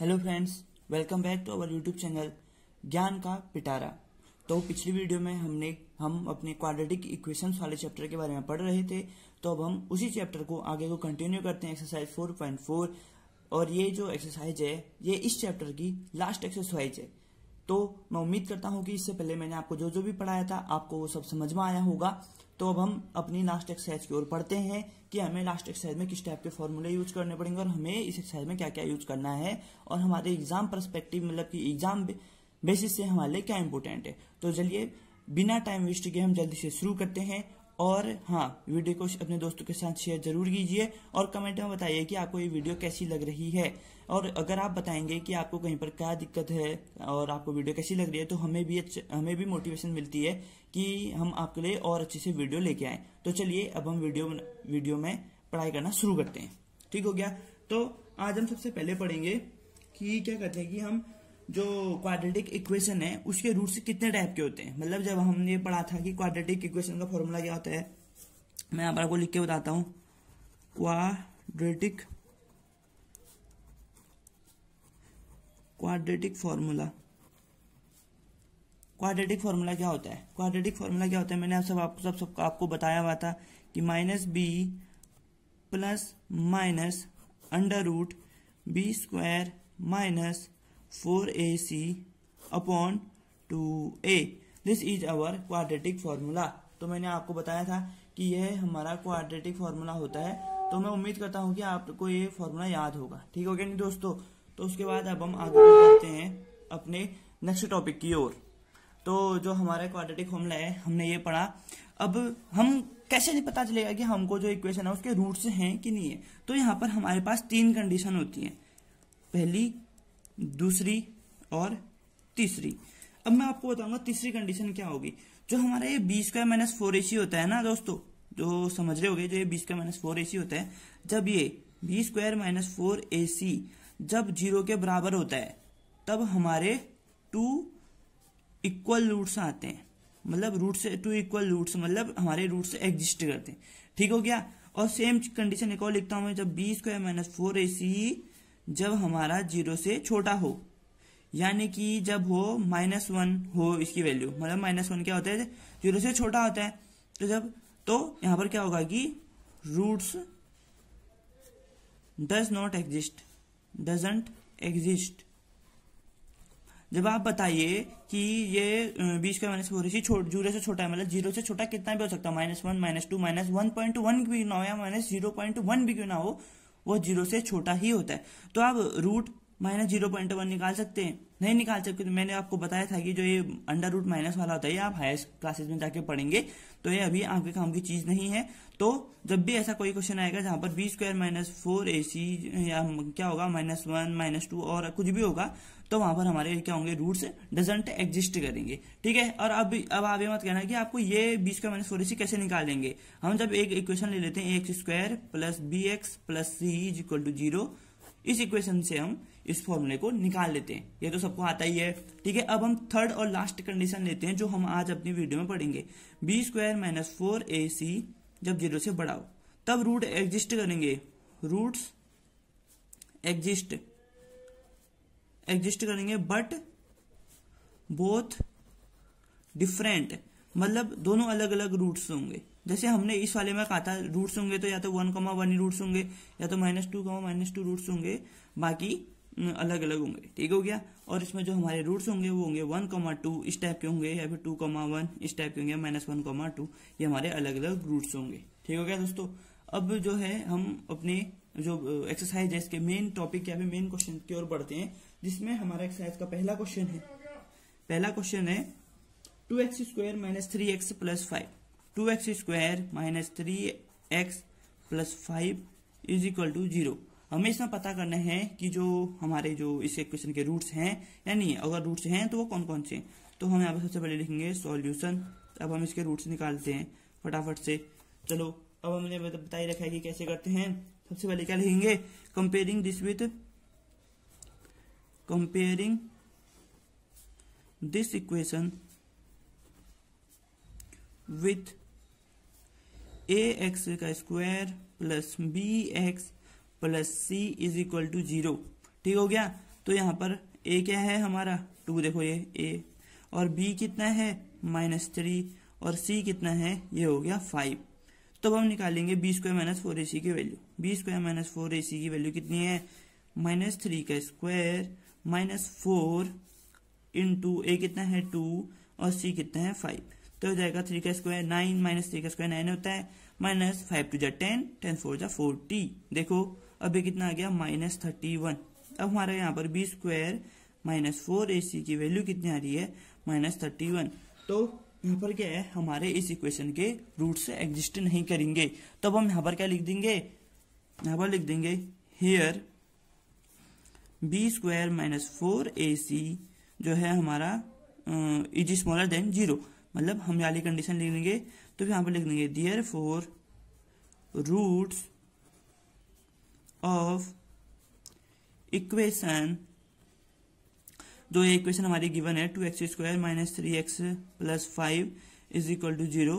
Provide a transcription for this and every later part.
hello friends welcome back to our YouTube channel ज्ञान का पिटारा तो पिछली वीडियो में हमने हम अपने क्वाड्रेटिक इक्वेशंस वाले चैप्टर के बारे में पढ़ रहे थे तो अब हम उसी चैप्टर को आगे को कंटिन्यू करते हैं एक्सरसाइज 4.4 और ये जो एक्सरसाइज है ये इस चैप्टर की लास्ट एक्सरसाइज है तो मैं उम्मीद करता हूँ कि इससे पहले मैंने आपको जो जो भी पढ़ाया था आपको वो सब समझ में आया होगा तो अब हम अपनी लास्ट एक्सरसाइज की ओर पढ़ते हैं कि हमें लास्ट एक्सरसाइज में किस टाइप के फॉर्मूले यूज करने पड़ेंगे और हमें इस एक्सरसाइज में क्या क्या यूज करना है और हमारे एग्जाम परस्पेक्टिव मतलब कि एग्जाम बेसिस से हमारे लिए क्या इंपोर्टेंट है तो चलिए बिना टाइम वेस्ट के हम जल्दी से शुरू करते हैं और हाँ वीडियो को अपने दोस्तों के साथ शेयर जरूर कीजिए और कमेंट में बताइए कि आपको ये वीडियो कैसी लग रही है और अगर आप बताएंगे कि आपको कहीं पर क्या दिक्कत है और आपको वीडियो कैसी लग रही है तो हमें भी हमें भी मोटिवेशन मिलती है कि हम आपके लिए और अच्छे से वीडियो लेके आए तो चलिए अब हम वीडियो वीडियो में पढ़ाई करना शुरू करते हैं ठीक हो गया तो आज हम सबसे पहले पढ़ेंगे कि क्या कहते हैं कि हम जो क्वाड्रेटिक इक्वेशन है उसके रूट से कितने टाइप के होते हैं मतलब जब हमने पढ़ा था कि क्वाड्रेटिक इक्वेशन का फॉर्मूला क्या होता है मैं पर आपको लिख के बताता हूँ quadratic quadratic formula quadratic formula क्या होता है क्वाड्रेटिक फॉर्मूला क्या होता है मैंने आप सब आपको सब सब आपको बताया हुआ था कि minus B plus minus under root B square minus four A C upon two A this is our quadratic formula तो मैंने आपको बताया था कि यह हमारा क्वाड्रेटिक फार्मूला होता है तो मैं उम्मीद करता हूँ कि आपको ये फॉर्मूला याद होगा ठीक हो गया नहीं दोस्तों तो उसके बाद अब हम आगे बढ़ते हैं अपने नेक्स्ट टॉपिक की ओर तो जो हमारा क्वाड्रेटिक फार्मूला है हमने ये पढ़ा अब हम कैसे नहीं पता चलेगा कि हमको जो इक्वेशन है उसके रूट्स हैं कि नहीं है तो यहाँ पर हमारे पास तीन कंडीशन होती है पहली दूसरी और तीसरी अब मैं आपको बताऊंगा तीसरी कंडीशन क्या होगी जो हमारा ये B square minus four C होता है ना दोस्तों जो समझ रहे हो गए जो ये B square minus four C होता है जब ये B square minus four C जब जीरो के बराबर होता है तब हमारे टू इक्वल रूट्स आते हैं मतलब रूट से टू इक्वल रूट्स मतलब हमारे रूट से एग्जिस्ट करते हैं ठीक हो गया और सेम कंडीशन एक और लिखता हूं मैं जब B square minus four A C जब हमारा जीरो से छोटा हो यानी कि जब हो माइनस वन हो इसकी वैल्यू मतलब माइनस वन क्या होता है जीरो से छोटा होता है तो जब तो यहां पर क्या होगा कि roots does not exist doesn't exist जब आप बताइए कि ये बीस का माइनस फोर इसी जीरो से छोटा है मतलब जीरो से छोटा कितना भी हो सकता है minus one minus two minus one point one भी ना हो या माइनस जीरो पॉइंट वन भी क्यों ना हो वो जीरो से छोटा ही होता है तो आप root minus zero point one निकाल सकते हैं नहीं निकाल सकते तो मैंने आपको बताया था कि जो ये अंडर रूट माइनस वाला होता है ये आप हायर क्लासेस में जाके पढ़ेंगे तो ये अभी आपके काम की चीज नहीं है तो जब भी ऐसा कोई क्वेश्चन आएगा जहां पर B square minus four A C या क्या होगा माइनस वन माइनस टू और कुछ भी होगा तो वहां पर हमारे क्या होंगे रूट्स डजेंट एग्जिस्ट करेंगे ठीक है और अब अब आप ये मत कहना कि आपको ये B square minus four C कैसे निकालेंगे हम जब एक इक्वेशन ले लेते हैं X square plus B X plus C is equal to zero इस इक्वेशन से हम इस फॉर्मूले को निकाल लेते हैं ये तो सबको आता ही है ठीक है अब हम थर्ड और लास्ट कंडीशन लेते हैं जो हम आज अपनी वीडियो में पढ़ेंगे B square minus four A C जब जीरो से बढ़ाओ तब रूट एग्जिस्ट करेंगे रूट्स एग्जिस्ट एग्जिस्ट करेंगे बट बोथ डिफरेंट मतलब दोनों अलग अलग रूट्स होंगे जैसे हमने इस वाले में कहा था रूट्स होंगे तो या तो वन कमा वन रूट्स होंगे या तो minus two comma minus two roots होंगे बाकी अलग अलग होंगे ठीक हो गया और इसमें जो हमारे रूट्स होंगे वो होंगे वन कमा टू इस टाइप के होंगे या फिर टू कमा वन इस टाइप के होंगे माइनस वन कमा टू ये हमारे अलग अलग रूट्स होंगे ठीक हो गया दोस्तों अब जो है हम अपने जो एक्सरसाइज है इसके मेन टॉपिक क्या है मेन क्वेश्चन की ओर बढ़ते हैं जिसमें हमारा एक्सरसाइज का पहला क्वेश्चन है पहला क्वेश्चन है two X square minus three X plus five two X square minus three X plus five is equal to zero हमें इसमें पता करना है कि जो हमारे जो इस क्वेश्चन के रूट्स हैं या नहीं अगर रूट्स हैं तो वो कौन कौन से हैं तो हम यहाँ पर सबसे पहले लिखेंगे सॉल्यूशन अब हम इसके रूट्स निकालते हैं फटाफट से चलो अब हमने बताई रखा है कि कैसे करते हैं सबसे पहले क्या लिखेंगे comparing this with comparing this equation with A X का square plus B X plus C is equal to zero ठीक हो गया तो यहां पर ए क्या है हमारा टू तो देखो ये ए और बी कितना है माइनस थ्री और सी कितना है ये हो गया फाइव तब हम निकालेंगे B square minus four A C की value B square minus four A C की वैल्यू कितनी है माइनस थ्री का square minus four into A कितना है टू और सी कितना है फाइव तो हो जाएगा थ्री का स्क्वायर नाइन माइनस थ्री का स्क्वायर नाइन होता है माइनस फाइव टू जा टेन टेन फोर जा फोर्टी देखो अभी कितना आ गया माइनस थर्टी वन अब हमारे यहाँ पर B square minus four A C की वैल्यू कितनी आ रही है माइनस थर्टी वन तो यहाँ पर क्या है हमारे इस इक्वेशन के रूट से एग्जिस्ट नहीं करेंगे तब हम यहाँ पर क्या लिख देंगे यहाँ पर लिख देंगे here B square minus four A C जो है हमारा इज स्मॉलर देन जीरो मतलब हम यहाँ कंडीशन लिख देंगे तो यहाँ पर लिख देंगे therefore roots of equation जो ये इक्वेशन हमारी गिवन है two X square minus three X plus five is equal to zero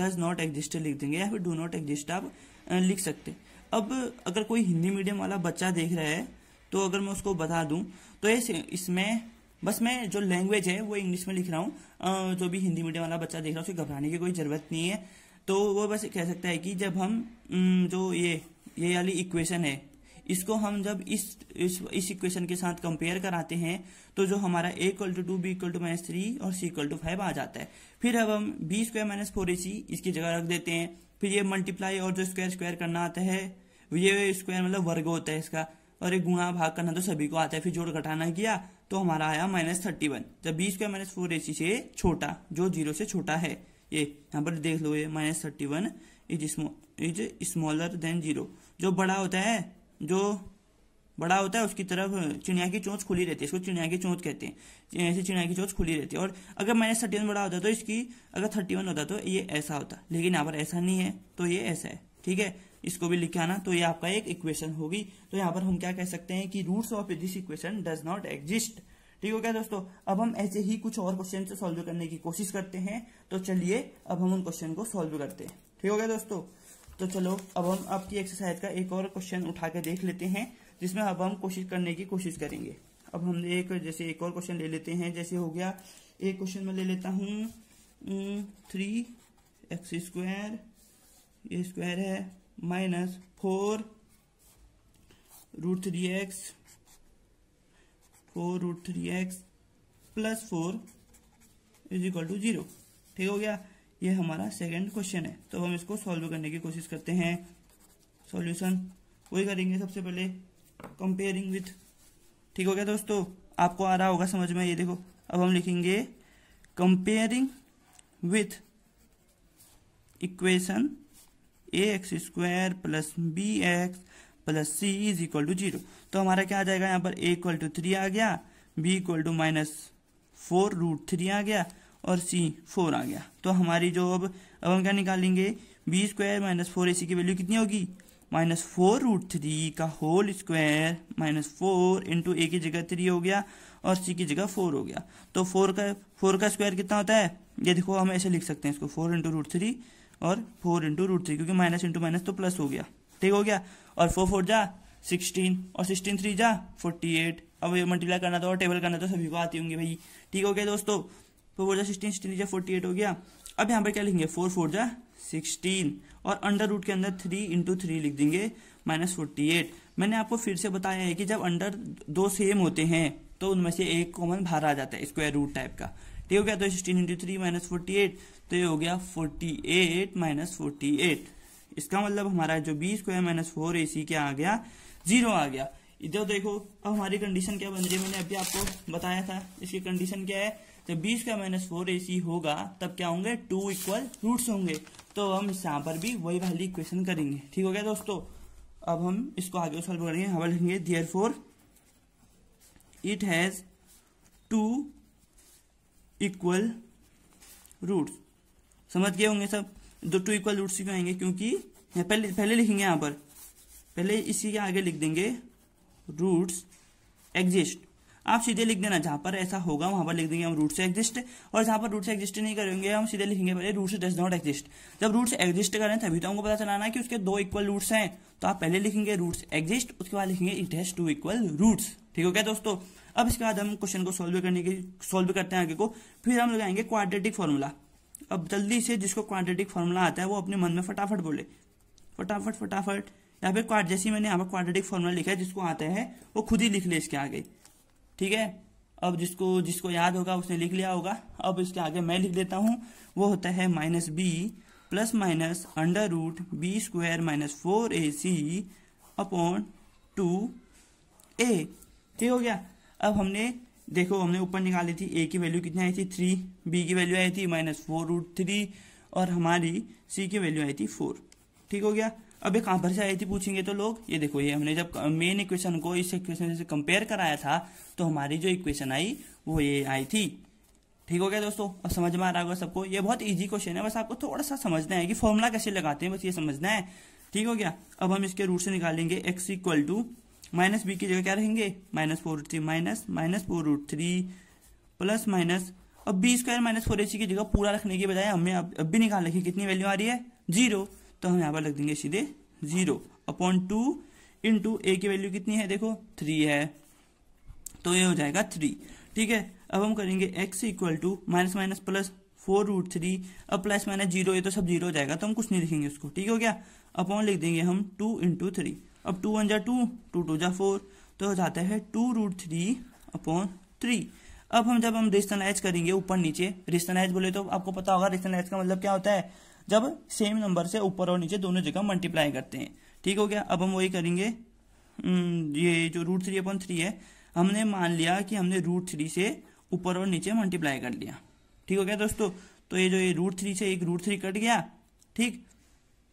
does not exist लिख देंगे या फिर डू नॉट एग्जिस्ट आप लिख सकते अब अगर कोई हिंदी मीडियम वाला बच्चा देख रहा है तो अगर मैं उसको बता दूं तो इसमें बस मैं जो लैंग्वेज है वो इंग्लिश में लिख रहा हूँ जो भी हिंदी मीडियम वाला बच्चा देख रहा है उसे घबराने की कोई ज़रूरत नहीं है तो वो बस कह सकता है कि जब हम जो ये ये वाली इक्वेशन है इसको हम जब इस इस इक्वेशन के साथ कंपेयर कराते हैं तो जो हमारा A equal to two B equal to minus three और सी इक्वल टू फाइव आ जाता है फिर अब हम B square minus four A C इसकी जगह रख देते हैं फिर ये मल्टीप्लाई और जो स्क्वायर स्क्वायर करना आता है ये स्क्वायर मतलब वर्ग होता है इसका और एक गुणा भाग करना तो सभी को आता है फिर जोड़ घटाना किया तो हमारा आया माइनस थर्टी वन जब B square minus four A C से छोटा जो जीरो से छोटा है ये यहाँ पर देख लो ये minus thirty one is is smaller than zero जो बड़ा होता है जो बड़ा होता है उसकी तरफ चिड़िया की चोंच खुली रहती है इसको चिड़िया की चोंच कहते हैं ऐसे चिड़िया की चोंच खुली रहती है और अगर माइनस थर्टी वन बड़ा होता तो इसकी अगर थर्टी वन होता तो ये ऐसा होता लेकिन यहाँ पर ऐसा नहीं है तो ये ऐसा है ठीक है इसको भी लिखे आना तो ये आपका एक इक्वेशन होगी तो यहाँ पर हम क्या कह सकते हैं कि roots of this equation does not exist ठीक हो गया दोस्तों अब हम ऐसे ही कुछ और क्वेश्चन सॉल्व करने की कोशिश करते हैं तो चलिए अब हम उन क्वेश्चन को सॉल्व करते हैं ठीक हो गया दोस्तों तो चलो अब हम आपकी एक्सरसाइज का एक और क्वेश्चन उठा के देख लेते हैं जिसमें अब हम कोशिश करने की कोशिश करेंगे अब हम एक जैसे एक और क्वेश्चन ले लेते हैं जैसे हो गया एक क्वेश्चन में ले लेता हूँ थ्री एक्स स्क्वायर ये स्क्वायर है minus four root three X four root three X plus four is equal to zero ठीक हो गया ये हमारा सेकेंड क्वेश्चन है तो हम इसको सॉल्व करने की कोशिश करते हैं सॉल्यूशन वही करेंगे सबसे पहले कंपेयरिंग विथ ठीक हो गया दोस्तों आपको आ रहा होगा समझ में ये देखो अब हम लिखेंगे comparing with equation A X square plus B X plus C is equal to zero तो हमारा क्या आ जाएगा यहाँ पर ए इक्वल टू थ्री आ गया B equal to minus four root three आ गया और सी फोर आ गया तो हमारी जो अब अब हम क्या निकालेंगे B square minus four A C की वैल्यू कितनी होगी माइनस फोर रूट थ्री का whole square minus four into A की जगह थ्री हो गया और सी की जगह फोर हो गया तो फोर का फोर का स्क्वायर कितना होता है ये देखो हम ऐसे लिख सकते हैं इसको फोर इंटू रूट थ्री और फोर इंटू रूट थ्री क्योंकि माइनस इंटू माइनस तो प्लस हो गया ठीक हो गया और फोर फोर जा सिक्सटीन और सिक्सटीन थ्री जा फोर्टी एट अब ये मल्टीप्लाई करना था और टेबल करना था सभी को आती होंगी भाई ठीक हो गया दोस्तों फोर तो फोर जा सिक्सटीन सिक्सटीन जा फोर्टी एट हो गया अब यहाँ पर क्या लिखेंगे फोर फोर जा सिक्सटीन और अंडर रूट के अंदर थ्री इंटू थ्री लिख देंगे माइनस फोर्टी एट मैंने आपको फिर से बताया है कि जब अंडर दो सेम होते हैं तो उनमें से एक कॉमन बाहर आ जाता है स्क्वायर रूट टाइप का ठीक हो गया तो sixteen into three minus forty eight तो ये हो गया forty eight minus forty eight इसका मतलब हमारा जो B square minus four A C क्या आ गया जीरो आ गया इधर देखो अब हमारी कंडीशन क्या बन रही है मैंने अभी आपको बताया था इसकी कंडीशन क्या है जब बीस का माइनस फोर ए होगा तब क्या होंगे टू इक्वल रूट्स होंगे तो हम यहाँ पर भी वही वाली इक्वेशन करेंगे ठीक हो गया दोस्तों अब हम इसको आगे सॉल्व करेंगे हम लिखेंगे therefore it has two equal root समझ गए होंगे सब दो टू इक्वल रूट्स क्यों आएंगे क्योंकि पहले पहले लिखेंगे यहाँ पर पहले इसी के आगे लिख देंगे रूट्स एग्जिस्ट आप सीधे लिख देना जहां पर ऐसा होगा वहां पर लिख देंगे हम रूट से एग्जिस्ट और जहां पर रूट से एग्जिस्ट नहीं करेंगे हम सीधे लिखेंगे पहले रूट से डज नॉट एग्जिस्ट जब रूट से एग्जिस्ट करें तभी तो हमको पता चलाना है कि उसके दो इक्वल रूट्स हैं तो आप पहले लिखेंगे रूट्स एग्जिस्ट उसके बाद लिखेंगे it has two equal roots ठीक हो गया दोस्तों अब इसके बाद हम क्वेश्चन को सोल्व करने की सोल्व करते हैं आगे को फिर हम लगाएंगे क्वाड्रेटिक फॉर्मूला अब जल्दी से जिसको क्वाड्रेटिक फॉर्मूला आता है वो अपने मन में फटाफट बोले फटाफट फटाफट या फिर जैसे मैंने यहाँ पर क्वाड्रेटिक फॉर्मूला लिखा है जिसको आता है वो खुद ही लिख ले इसके आगे ठीक है अब जिसको जिसको याद होगा उसने लिख लिया होगा अब इसके आगे मैं लिख देता हूँ वो होता है minus B plus minus under root B square minus four A C upon two A ठीक हो गया अब हमने देखो हमने ऊपर निकाली थी ए की वैल्यू कितनी आई थी थ्री बी की वैल्यू आई थी माइनस फोर रूट थ्री और हमारी सी की वैल्यू आई थी फोर ठीक हो गया अब ये कहां पर से आई थी पूछेंगे तो लोग ये देखो ये हमने जब मेन इक्वेशन को इस इक्वेशन से कंपेयर कराया था तो हमारी जो इक्वेशन आई वो ये आई थी ठीक हो गया दोस्तों अब समझ में आ रहा होगा सबको ये बहुत इजी क्वेश्चन है बस आपको थोड़ा सा समझना है कि फॉर्मूला कैसे लगाते हैं बस ये समझना है ठीक हो गया अब हम इसके रूट से निकालेंगे X equal to minus B की जगह क्या रहेंगे minus four root three minus minus four root three plus minus अब B square minus four AC की जगह पूरा रखने की बजाय हमें अब अब भी निकाल रखी कितनी वैल्यू आ रही है जीरो तो हम यहाँ पर लिख देंगे सीधे zero upon two into A की वैल्यू कितनी है देखो थ्री है तो ये हो जाएगा थ्री ठीक है अब हम करेंगे X equal to minus minus plus four root three अब प्लस माइनस जीरो ये तो सब जीरो हो जाएगा तो हम कुछ नहीं लिखेंगे उसको ठीक हो गया अपॉन लिख देंगे हम टू इंटू थ्री अब टू वन जा टू टू टू जा फोर तो हो जाता है two root three upon three अब हम जब हम रिस्टनलाइज करेंगे ऊपर नीचे रिस्टनलाइज बोले तो आपको पता होगा रिस्टनलाइज का मतलब क्या होता है जब सेम नंबर से ऊपर और नीचे दोनों जगह मल्टीप्लाई करते हैं ठीक हो गया अब हम वही करेंगे हम्म, ये जो रूट थ्री अपॉन थ्री है हमने मान लिया कि हमने रूट थ्री से ऊपर और नीचे मल्टीप्लाई कर लिया ठीक हो गया दोस्तों तो ये जो ये रूट थ्री से एक रूट थ्री कट गया ठीक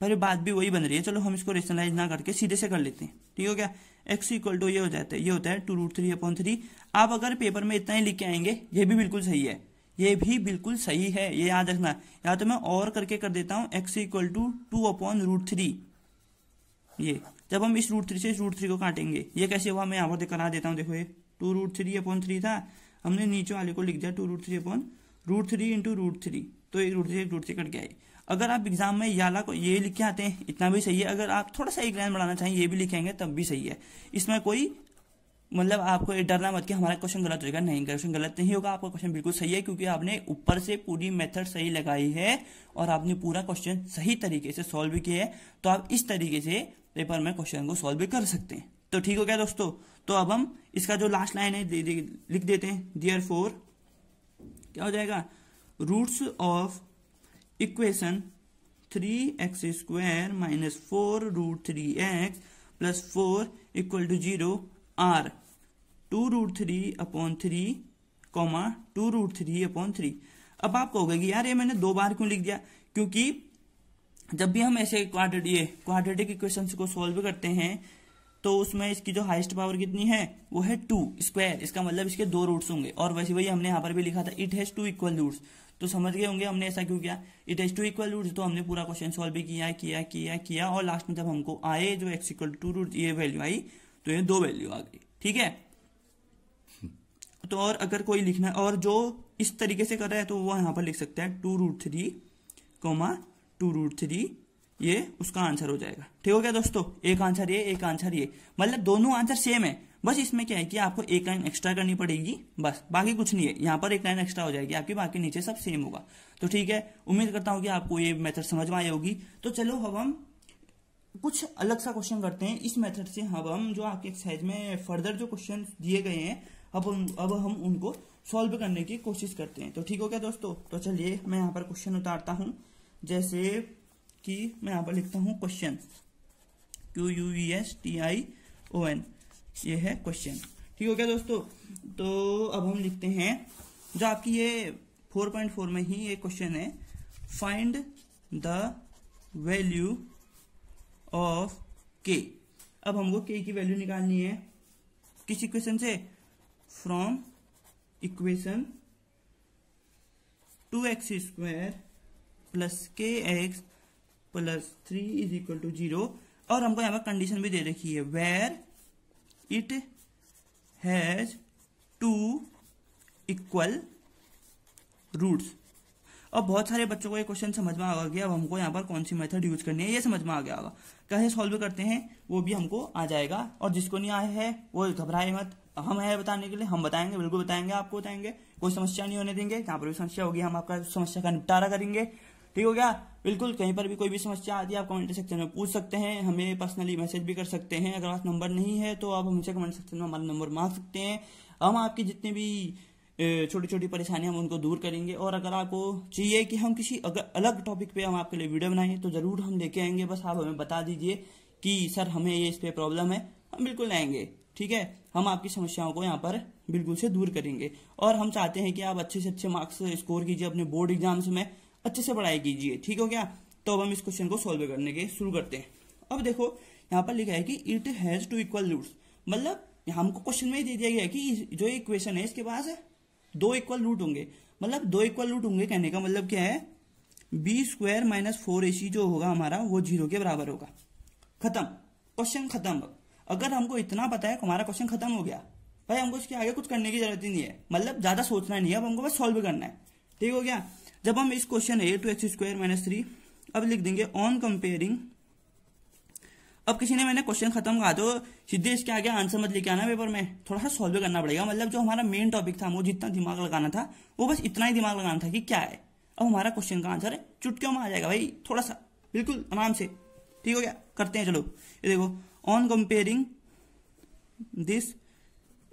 पर बात भी वही बन रही है चलो हम इसको रेशनलाइज ना करके सीधे से कर लेते हैं ठीक हो गया एक्स इक्वल टू ये हो जाता है ये होता है two root three upon three आप अगर पेपर में इतना ही लिख के आएंगे ये भी बिल्कुल सही है ये भी बिल्कुल सही है ये याद रखना या तो मैं और करके कर देता हूँ X equal to two upon root three ये जब हम इस रूट थ्री से इस रूट थ्री को काटेंगे ये कैसे हुआ मैं यहाँ पर करा देता हूँ देखो ये two root three upon three था हमने नीचे वाले को लिख दिया two root three upon root three into root three तो एक रूट थ्री एक रूट थ्री कट गया अगर आप एग्जाम में याला को ये लिख के आते हैं इतना भी सही है अगर आप थोड़ा सा एक लाइन बढ़ाना चाहें ये भी लिखेंगे तब भी सही है इसमें कोई मतलब आपको डरना मत कि हमारा क्वेश्चन गलत हो जाएगा नहीं क्वेश्चन गलत नहीं होगा आपका क्वेश्चन बिल्कुल सही है क्योंकि आपने ऊपर से पूरी मेथड सही लगाई है और आपने पूरा क्वेश्चन सही तरीके से सॉल्व भी किया है तो आप इस तरीके से पेपर में क्वेश्चन को सॉल्व भी कर सकते हैं तो ठीक हो गया दोस्तों तो अब हम इसका जो लास्ट लाइन है दे, दे, लिख देते हैं दियर फोर क्या हो जाएगा roots of equation three X square minus four root three X plus four equal to zero are two root three upon three comma two root three upon three अब आप कहोगे कि यार ये मैंने दो बार क्यों लिख दिया क्योंकि जब भी हम ऐसे क्वाड्रेटिक क्वाड्रेटिक इक्वेशंस को सॉल्व करते हैं तो उसमें इसकी जो हाइस्ट पावर कितनी है वो है टू स्क्वायर इसका मतलब इसके दो रूट्स होंगे और वैसे वही हमने यहाँ पर भी लिखा था it has two equal roots तो समझ गए होंगे हमने ऐसा क्यों किया it has two equal roots तो हमने पूरा क्वेश्चन सॉल्व भी किया किया किया किया और लास्ट में जब हमको आए जो एक्स इक्वल टू रूट ये वैल्यू आई तो ये दो वैल्यू आ गई ठीक है तो और अगर कोई लिखना है और जो इस तरीके से कर रहा है तो वो यहाँ पर लिख सकता है two root three comma two root three ये उसका आंसर हो जाएगा ठीक हो गया दोस्तों एक आंसर ये एक आंसर ये मतलब दोनों आंसर सेम है बस इसमें क्या है कि आपको एक लाइन एक्स्ट्रा करनी पड़ेगी बस बाकी कुछ नहीं है यहाँ पर एक लाइन एक्स्ट्रा हो जाएगी आपकी बाकी नीचे सब सेम होगा तो ठीक है उम्मीद करता हूँ कि आपको ये मेथड समझ में आई होगी तो चलो अब हम कुछ अलग सा क्वेश्चन करते हैं इस मेथड से अब हम जो आपके एक्सरसाइज में फर्दर जो क्वेश्चन दिए गए हैं अब उन अब हम उनको सॉल्व करने की कोशिश करते हैं तो ठीक हो गया दोस्तों तो चलिए मैं यहाँ पर क्वेश्चन उतारता हूँ जैसे कि मैं यहाँ पर लिखता हूँ question Q U E S T I O N है क्वेश्चन ठीक हो गया दोस्तों तो अब हम लिखते हैं जो आपकी ये 4.4 में ही ये क्वेश्चन है फाइंड द वैल्यू ऑफ के अब हमको के की वैल्यू निकालनी है किसी क्वेश्चन से from equation two X square plus K X plus three is equal to zero और हमको यहां पर कंडीशन भी दे रखी है where it has two equal roots और बहुत सारे बच्चों को ये क्वेश्चन समझ में आ गया अब हमको यहां पर कौन सी मेथड यूज करनी है ये समझ में आ गया होगा कैसे सॉल्व करते हैं वो भी हमको आ जाएगा और जिसको नहीं आया है वो घबराए मत हम है बताने के लिए हम बताएंगे बिल्कुल बताएंगे आपको बताएंगे कोई समस्या नहीं होने देंगे यहाँ पर भी समस्या होगी हम आपका समस्या का निपटारा करेंगे ठीक हो गया बिल्कुल कहीं पर भी कोई भी समस्या आती है आप कमेंट सेक्शन में पूछ सकते हैं हमें पर्सनली मैसेज भी कर सकते हैं अगर आप नंबर नहीं है तो आप हमसे कमेंट सेक्शन में हमारा नंबर मांग सकते हैं हम आपकी जितनी भी छोटी छोटी परेशानियां हम उनको दूर करेंगे और अगर आपको चाहिए कि हम किसी अलग टॉपिक पे हम आपके लिए वीडियो बनाएं तो ज़रूर हम लेके आएंगे बस आप हमें बता दीजिए कि सर हमें ये इस पर प्रॉब्लम है हम बिल्कुल आएंगे ठीक है हम आपकी समस्याओं को यहाँ पर बिल्कुल से दूर करेंगे और हम चाहते हैं कि आप अच्छे से अच्छे मार्क्स स्कोर कीजिए अपने बोर्ड एग्जाम्स में अच्छे से पढ़ाई कीजिए ठीक हो क्या तो अब हम इस क्वेश्चन को सोल्व करने के शुरू करते हैं अब देखो यहाँ पर लिखा है कि it has two equal root मतलब हमको क्वेश्चन में ही दे दिया गया है कि जो इक्वेशन है इसके पास दो इक्वल रूट होंगे मतलब दो इक्वल रूट होंगे कहने का मतलब क्या है B square minus four A C जो होगा हमारा वो जीरो के बराबर होगा खत्म क्वेश्चन खत्म अगर हमको इतना पता है हमारा क्वेश्चन खत्म हो गया भाई हमको इसके आगे कुछ करने की जरूरत ही नहीं है मतलब ज्यादा सोचना नहीं है अब हमको बस सॉल्व करना है ठीक हो गया जब हम इस question A two X square minus three अब लिख देंगे ऑन कंपेयरिंग अब किसी ने मैंने क्वेश्चन खत्म कहा तो सीधे इसके आगे आंसर मत लेके आना पेपर में थोड़ा सा सॉल्व करना पड़ेगा मतलब जो हमारा मेन टॉपिक था वो जितना दिमाग लगाना था वो बस इतना ही दिमाग लगाना था कि क्या है अब हमारा क्वेश्चन का आंसर है चुटकियों में आ जाएगा भाई थोड़ा सा बिल्कुल आराम से ठीक हो गया करते हैं चलो ये देखो ऑन कंपेयरिंग दिस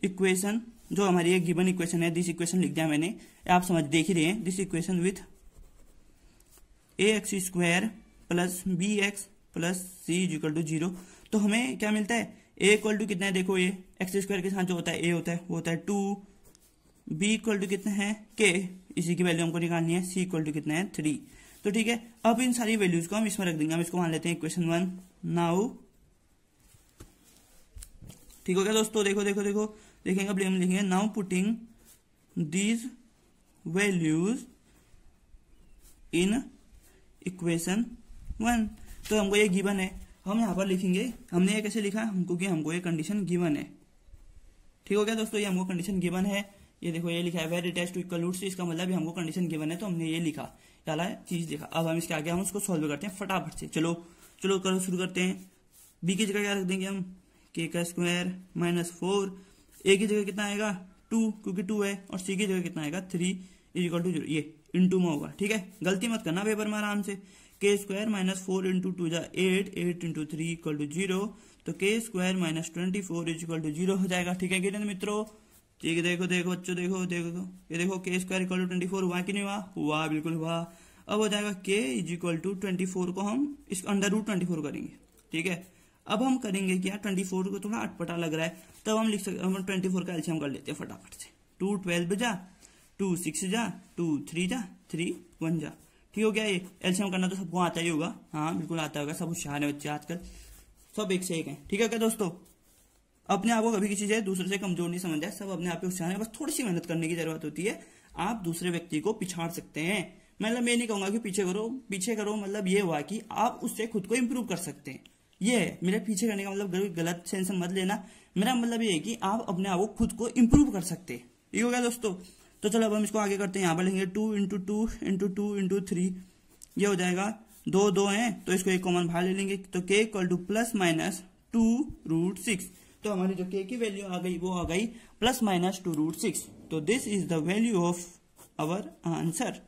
इक्वेशन जो हमारी एक गिवन इक्वेशन है दिस इक्वेशन लिख दिया मैंने आप समझ देख ही रहे हैं this equation with A X square plus B X plus C is equal to zero तो हमें क्या मिलता है ए इक्वल टू कितना है देखो ये एक्स स्क्वायर के साथ जो होता है ए होता है वो होता है टू बी इक्वल टू कितना है के इसी की वैल्यू हमको निकालनी है सी इक्वल टू कितना है थ्री तो ठीक है अब इन सारी वैल्यूज को हम इसमें रख देंगे हम इसको मान लेते हैं इक्वेशन वन नाउ ठीक हो गया दोस्तों देखो देखो देखो देखेंगे अब हम लिखेंगे now putting these values in equation one तो हमको ये गिवन है हम यहाँ पर लिखेंगे हमने ये कैसे लिखा हमको कि हमको ये कंडीशन गिवन है ठीक हो गया दोस्तों ये हमको कंडीशन गिवन है ये देखो ये लिखा है where it has two equal roots इसका मतलब हमको कंडीशन गिवन है तो हमने ये लिखा डाला चीज लिखा अब हम इसके आगे हम उसको सॉल्व करते हैं फटाफट से चलो चलो करो शुरू करते हैं बी की जगह क्या रख देंगे हम के का स्क्वायर माइनस फोर ए की जगह कितना आएगा टू क्योंकि टू है और सी की जगह कितना आएगा three is equal to zero ये इंटू में होगा ठीक है गलती मत करना पेपर में आराम से K square minus four into two जा eight eight into three equal to zero तो K square minus twenty four is equal to zero हो जाएगा ठीक है किरण मित्रों ठीक है देखो देखो बच्चों देखो देखो ये देखो K square equal to twenty four हुआ कि नहीं हुआ हुआ बिल्कुल हुआ अब हो जाएगा K is equal to twenty four को हम इस अंडर रूट ट्वेंटी फोर करेंगे ठीक है अब हम करेंगे क्या ट्वेंटी फोर को थोड़ा अटपटा लग रहा है तब हम लिख सकते हम ट्वेंटी फोर का एल्शियम कर लेते हैं फटाफट से टू ट्वेल्व जा टू सिक्स जा टू थ्री जा थ्री वन जा ठीक हो गया ये एल्शियम करना तो सबको आता ही होगा हाँ बिल्कुल आता होगा सब होशियार है बच्चे आजकल सब एक से एक है ठीक है क्या दोस्तों अपने आप को कभी किसी चीज दूसरे से कमजोर नहीं समझ जाए सब अपने आप पे होशियार है बस थोड़ी सी मेहनत करने की जरूरत होती है आप दूसरे व्यक्ति को पिछाड़ सकते हैं मतलब मैं नहीं कहूंगा कि पीछे करो पीछे करो मतलब ये हुआ कि आप उससे खुद को इम्प्रूव कर सकते हैं ये है मेरा पीछे करने का मतलब गलत सेंस से मत लेना मेरा मतलब ये है कि आप अपने आप को खुद को इम्प्रूव कर सकते ये हो गया दोस्तों तो चलो अब हम इसको आगे करते हैं यहाँ पर लेंगे two into two into two into three ये हो जाएगा दो दो हैं तो इसको एक कॉमन भाग ले लेंगे तो के equal to plus minus two root six तो हमारी जो के की वैल्यू आ गई वो आ गई plus minus two root six तो this is the value of our answer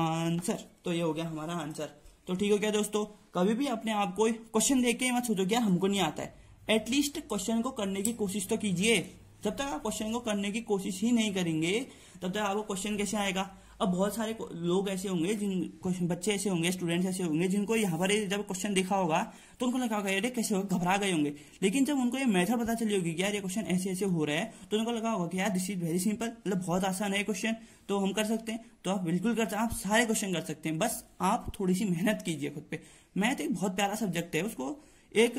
answer तो ये हो गया हमारा आंसर तो ठीक हो गया दोस्तों कभी भी अपने आप को क्वेश्चन देख के मत सोचो क्या यार हमको नहीं आता है एटलीस्ट क्वेश्चन को करने की कोशिश तो कीजिए जब तक आप क्वेश्चन को करने की कोशिश ही नहीं करेंगे तब तक आपको क्वेश्चन कैसे आएगा अब बहुत सारे लोग ऐसे होंगे जिन बच्चे ऐसे होंगे स्टूडेंट्स ऐसे होंगे जिनको यहाँ पर जब क्वेश्चन देखा होगा तो उनको लगा होगा अरे कैसे होगा घबरा गए होंगे लेकिन जब उनको ये मेथड पता चली होगी कि यार ये क्वेश्चन ऐसे ऐसे हो रहा है तो उनको लगा होगा कि यार दिस इज वेरी सिंपल मतलब बहुत आसान है क्वेश्चन तो हम कर सकते हैं तो आप बिल्कुल कर सकते आप सारे क्वेश्चन कर सकते हैं बस आप थोड़ी सी मेहनत कीजिए खुद पे मैथ तो एक बहुत प्यारा सब्जेक्ट है उसको एक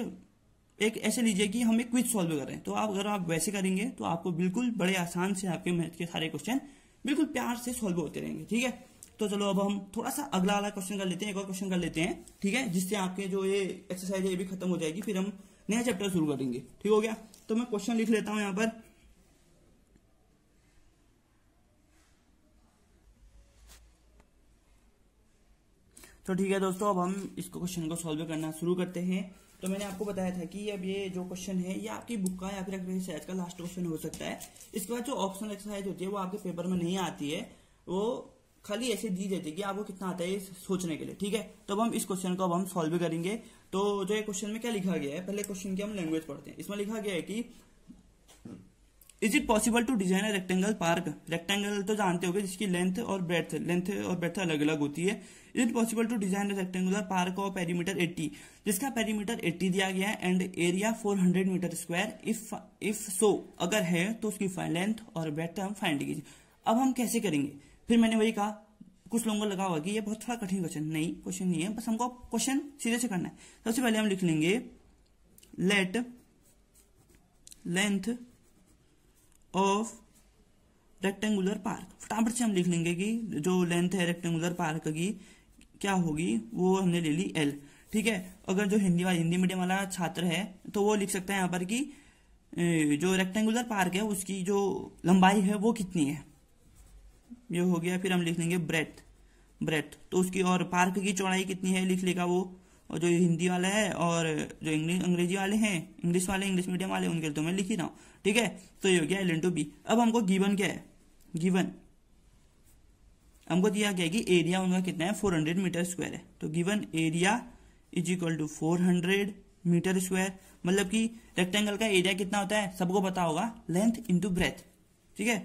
एक ऐसे लीजिए कि एक क्विज सॉल्व कर रहे हैं तो आप अगर आप वैसे करेंगे तो आपको बिल्कुल बड़े आसान से आपके मैथ के सारे क्वेश्चन बिल्कुल प्यार से सॉल्व होते रहेंगे ठीक है तो चलो अब हम थोड़ा सा अगला वाला क्वेश्चन कर लेते हैं एक और क्वेश्चन कर लेते हैं ठीक है जिससे आपके जो ये एक्सरसाइज है ये भी खत्म हो जाएगी फिर हम नया चैप्टर शुरू करेंगे ठीक हो गया तो मैं क्वेश्चन लिख लेता हूँ यहाँ पर तो ठीक है दोस्तों अब हम इसको क्वेश्चन को सॉल्व करना शुरू करते हैं तो मैंने आपको बताया था कि अब ये जो क्वेश्चन है ये आपकी बुक का या फिर एक्सरसाइज का लास्ट क्वेश्चन हो सकता है इसके बाद जो ऑप्शनल एक्सरसाइज होती है वो आपके पेपर में नहीं आती है वो खाली ऐसे दी जाती है कि आपको कितना आता है ये सोचने के लिए ठीक है तो अब हम इस क्वेश्चन को अब हम सॉल्व करेंगे तो जो ये क्वेश्चन में क्या लिखा गया है पहले क्वेश्चन की हम लैंग्वेज पढ़ते हैं इसमें लिखा गया है कि is it possible to design a rectangle park rectangle तो जानते हो जिसकी लेंथ और ब्रेथ लेंथ और ब्रेथ अलग अलग होती है is it possible to design a rectangular park और पेरीमीटर 80 जिसका पेरीमीटर 80 दिया गया है and area 400 meter square if if so अगर है तो उसकी लेंथ और ब्रेथ हम फाइंड कीजिए अब हम कैसे करेंगे फिर मैंने वही कहा कुछ लोगों को लगा हुआ कि ये बहुत थोड़ा कठिन क्वेश्चन नहीं क्वेश्चन नहीं है बस हमको क्वेश्चन सीधे से करना है सबसे पहले हम लिख लेंगे let length of rectangular park फटाफट से हम लिख लेंगे कि जो लेंथ है रेक्टेंगुलर पार्क की क्या होगी वो हमने ले ली एल ठीक है अगर जो हिंदी वाला हिंदी मीडियम वाला छात्र है तो वो लिख सकता है यहाँ पर कि जो रेक्टेंगुलर पार्क है उसकी जो लंबाई है वो कितनी है ये हो गया फिर हम लिख लेंगे ब्रेथ ब्रेथ तो उसकी और पार्क की चौड़ाई कितनी है लिख लेगा वो और जो हिंदी वाला है और जो इंग्लिश अंग्रेजी वाले हैं इंग्लिश वाले इंग्लिश मीडियम वाले उनके तो मैं लिख ही रहा हूँ ठीक है तो ये हो गया एल इंटू बी अब हमको गिवन क्या है गिवन हमको दिया गया कि एरिया उनका कितना है फोर हंड्रेड मीटर स्क्वायर है तो given area is equal to four hundred meter square मतलब कि रेक्टेंगल का एरिया कितना होता है सबको पता होगा लेंथ इंटू ब्रेथ ठीक है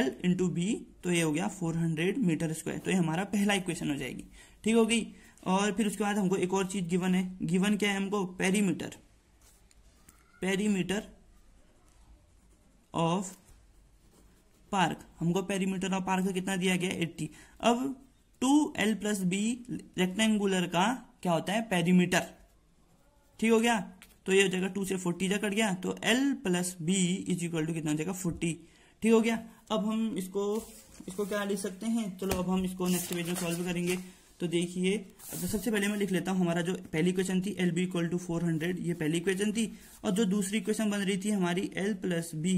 एल इंटू बी तो ये हो गया फोर हंड्रेड मीटर स्क्वायर तो ये हमारा पहला इक्वेशन हो जाएगी ठीक हो गई और फिर उसके बाद हमको एक और चीज गिवन है गिवन क्या है हमको पेरीमीटर पेरीमीटर ऑफ पार्क हमको पेरीमीटर ऑफ पार्क कितना दिया गया एट्टी अब two L plus B rectangular का क्या होता है पेरीमीटर ठीक हो गया तो ये हो जाएगा टू से फोर्टी जा कट गया तो L plus B is equal to कितना हो जाएगा फोर्टी ठीक हो गया अब हम इसको इसको क्या लिख सकते हैं चलो अब हम इसको नेक्स्ट क्वेश्चन में सॉल्व करेंगे तो देखिए तो सबसे पहले मैं लिख लेता हूं हमारा जो पहली क्वेश्चन थी L B equal to four hundred ये पहली क्वेश्चन थी और जो दूसरी क्वेश्चन बन रही थी हमारी L plus B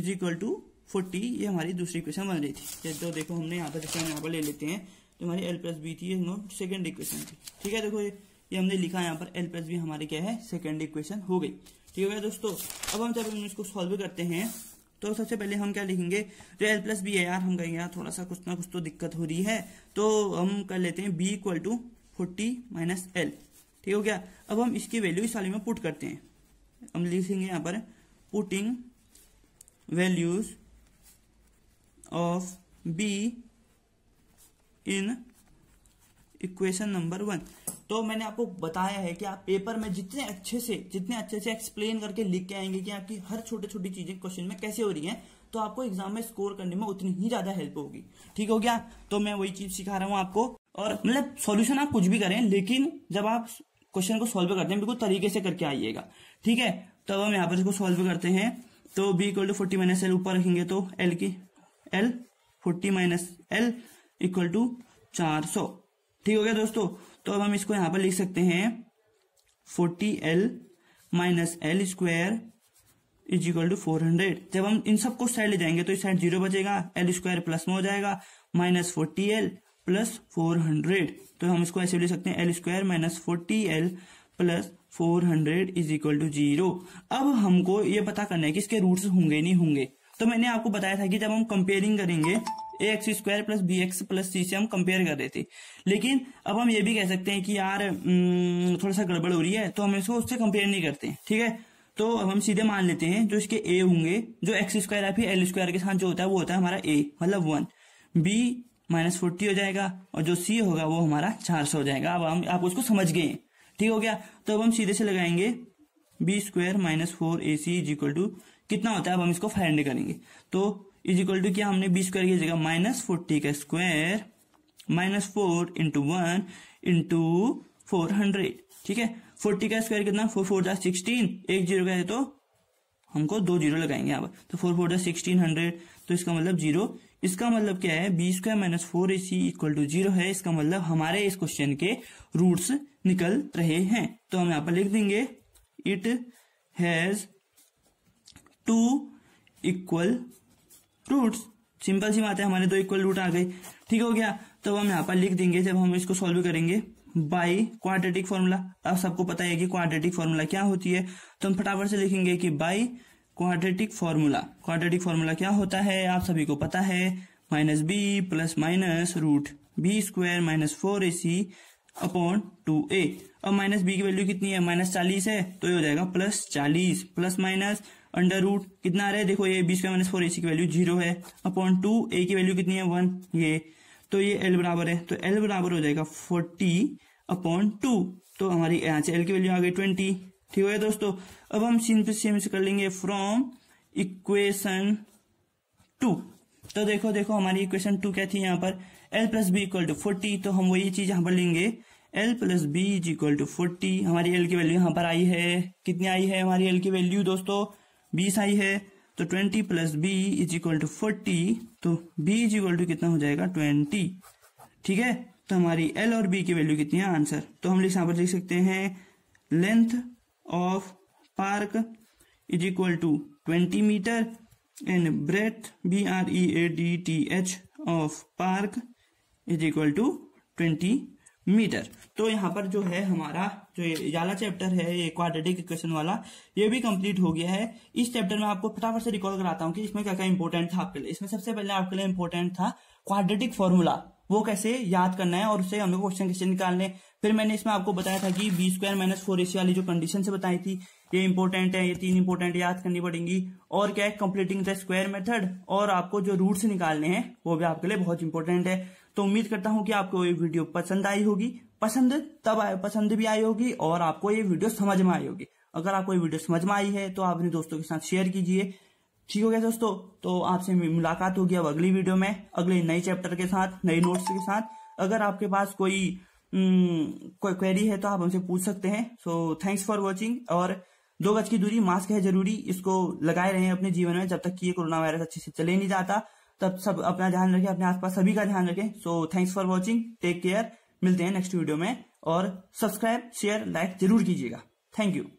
is equal to forty ये हमारी दूसरी क्वेश्चन बन रही थी तो देखो हमने यहाँ पर जैसे हम यहाँ पर ले लेते हैं तो हमारी एल प्लस बी थी ये सेकेंड इक्वेशन थी ठीक है देखो ये हमने लिखा यहाँ पर एल प्लस बी हमारी क्या है सेकेंड इक्वेशन हो गई ठीक है दोस्तों अब हम जब इसको सॉल्व करते हैं तो सबसे पहले हम क्या लिखेंगे जो एल प्लस बी है यार हम कहेंगे यार थोड़ा सा कुछ ना कुछ तो दिक्कत हो रही है तो हम कर लेते हैं B equal to forty minus L ठीक हो गया अब हम इसकी वैल्यू इस वाले में पुट करते हैं हम लिखेंगे यहां पर putting values of B in equation number one तो मैंने आपको बताया है कि आप पेपर में जितने अच्छे से जितने अच्छे से एक्सप्लेन करके लिख के आएंगे कि आपकी हर छोटी छोटी चीजें क्वेश्चन में कैसे हो रही हैं तो आपको एग्जाम में स्कोर करने में उतनी ही ज्यादा हेल्प होगी ठीक हो गया तो मैं वही चीज सिखा रहा हूँ आपको और मतलब सोल्यूशन आप कुछ भी करें लेकिन जब आप क्वेश्चन को सोल्व करते हैं बिल्कुल तरीके से करके आइएगा ठीक है तो हम यहाँ पर इसको सोल्व करते हैं तो B equal to forty minus L ऊपर रखेंगे तो एल की L forty minus L equal to चार सौ ठीक हो गया दोस्तों तो अब हम इसको यहां पर लिख सकते हैं forty L minus L square is equal to four hundred जब हम इन सबको साइड ले जाएंगे तो इस साइड जीरो बचेगा एल स्क्वायर प्लस में हो जाएगा minus forty L plus four hundred तो हम इसको ऐसे लिख सकते हैं L square minus forty L plus four hundred is equal to zero अब हमको ये पता करना है कि इसके रूट्स होंगे नहीं होंगे तो मैंने आपको बताया था कि जब हम कंपेयरिंग करेंगे A X square plus B X plus C से हम कंपेयर कर रहे थे लेकिन अब हम ये भी कह सकते हैं कि यार थोड़ा सा गड़बड़ हो रही है तो हम इसको उससे कंपेयर नहीं करते ठीक है तो अब हम सीधे मान लेते हैं जो इसके ए होंगे जो एक्स स्क्वायर या फिर एल स्क्वायर के साथ जो होता है वो होता है हमारा ए मतलब वन बी माइनस फोर्टी हो जाएगा और जो सी होगा वो हमारा चार सौ हो जाएगा अब हम आप उसको समझ गए ठीक हो गया तो अब हम सीधे से लगाएंगे B square minus four A C is equal to कितना होता है अब हम इसको फाइंड करेंगे तो इज इक्वल टू क्या हमने बी स्क्वायर की जगह माइनस फोर्टी का square minus four into one into four hundred ठीक है फोर्टी का स्क्वायर कितना फोर फोर दस सिक्सटीन एक जीरो का है तो हमको दो जीरो लगाएंगे यहाँ पर तो फोर फोर दस सिक्सटीन हंड्रेड तो इसका मतलब जीरो इसका मतलब क्या है B square minus four A C equal to zero है इसका मतलब हमारे इस क्वेश्चन के रूट्स निकल रहे हैं तो हम यहाँ पर लिख देंगे it has two equal root simple सी बात है हमारे दो इक्वल रूट आ गए ठीक हो गया तो हम यहाँ पर लिख देंगे जब हम इसको सॉल्व करेंगे बाई क्वाड्रेटिक फॉर्मूला अब सबको पता है कि क्वाड्रेटिक फॉर्मूला क्या होती है तो हम फटाफट से लिखेंगे कि by quadratic formula quadratic formula क्या होता है आप सभी को पता है minus B plus minus root B square minus four A C upon two A अब माइनस बी की वैल्यू कितनी है माइनस चालीस है तो ये हो जाएगा प्लस चालीस प्लस माइनस अंडर रूट कितना आ रहा है देखो ये B square minus four A C की वैल्यू जीरो है अपॉन टू ए की वैल्यू कितनी है वन ये तो ये एल बराबर है तो एल बराबर हो जाएगा फोर्टी अपॉन टू तो हमारी यहां से एल की वैल्यू आ गई ट्वेंटी ठीक हो गया दोस्तों अब हम सिंपल सेम से कर लेंगे फ्रॉम इक्वेशन टू तो देखो देखो हमारी इक्वेशन टू क्या थी यहाँ पर L plus B equal to forty तो हम वही चीज यहाँ पर लेंगे L plus B is equal to forty हमारी एल की वैल्यू यहाँ पर आई है कितनी आई है हमारी एल की वैल्यू दोस्तों बीस आई है तो twenty plus B is equal to forty तो बी इज इक्वल टू कितना हो जाएगा ट्वेंटी ठीक है तो हमारी एल और बी की वैल्यू कितनी है आंसर तो हम यहां पर लिख सकते हैं length of park is equal to twenty meter and breadth B R E A D T H of park is equal to twenty meter तो यहाँ पर जो है हमारा जो याला चैप्टर है ये क्वाड्रेटिक इक्वेशन वाला ये भी कंप्लीट हो गया है इस चैप्टर में आपको फटाफट से रिकॉल कराता हूँ कि इसमें क्या क्या इंपॉर्टेंट था आपके लिए इसमें सबसे पहले आपके लिए इंपॉर्टेंट था क्वाड्रेटिक फॉर्मूला वो कैसे याद करना है और उससे हमें क्वेश्चन कैसे निकालने फिर मैंने इसमें आपको बताया था कि B square minus four AC वाली जो कंडीशन से बताई थी ये इंपॉर्टेंट है ये तीन इंपॉर्टेंट याद करनी पड़ेंगी और क्या है कंप्लीटिंग द स्क्वायर मेथड और आपको जो रूट्स निकालने हैं वो भी आपके लिए बहुत इंपॉर्टेंट है तो उम्मीद करता हूँ कि आपको ये वीडियो पसंद आई होगी पसंद तब आए पसंद भी आई होगी और आपको ये वीडियो समझ में आई होगी अगर आपको ये वीडियो समझ में आई है तो आप अपने दोस्तों के साथ शेयर कीजिए ठीक हो गया दोस्तों तो आपसे मुलाकात होगी अब अगली वीडियो में अगले नए चैप्टर के साथ नए नोट्स के साथ अगर आपके पास कोई हम्म, कोई क्वेरी है तो आप हमसे पूछ सकते हैं सो थैंक्स फॉर वॉचिंग और दो गज की दूरी मास्क है जरूरी इसको लगाए रहे अपने जीवन में जब तक कि ये कोरोना वायरस अच्छे से चले नहीं जाता तब सब अपना ध्यान रखें अपने आसपास सभी का ध्यान रखें so thanks for watching take care मिलते हैं नेक्स्ट वीडियो में और सब्सक्राइब शेयर लाइक जरूर कीजिएगा थैंक यू